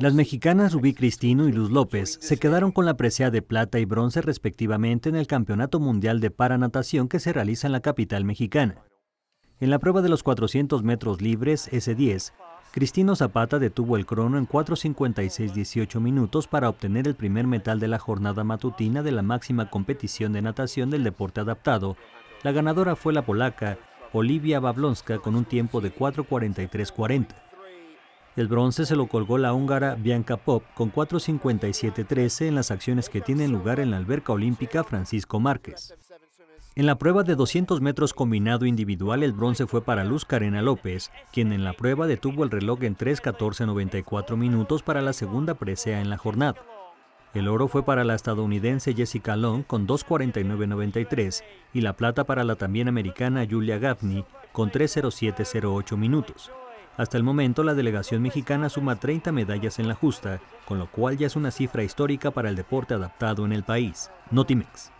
Las mexicanas Rubí Cristino y Luz López se quedaron con la presea de plata y bronce respectivamente en el Campeonato Mundial de Paranatación que se realiza en la capital mexicana. En la prueba de los 400 metros libres S10, Cristino Zapata detuvo el crono en 4.56.18 minutos para obtener el primer metal de la jornada matutina de la máxima competición de natación del deporte adaptado. La ganadora fue la polaca Olivia Bablonska con un tiempo de 4.43.40. El bronce se lo colgó la húngara Bianca Pop con 4.57.13 en las acciones que tienen lugar en la alberca olímpica Francisco Márquez. En la prueba de 200 metros combinado individual, el bronce fue para Luz Carena López, quien en la prueba detuvo el reloj en 3.14.94 minutos para la segunda presea en la jornada. El oro fue para la estadounidense Jessica Long con 2.49.93 y la plata para la también americana Julia Gaffney con 3.07.08 minutos. Hasta el momento, la delegación mexicana suma 30 medallas en la justa, con lo cual ya es una cifra histórica para el deporte adaptado en el país. Notimex.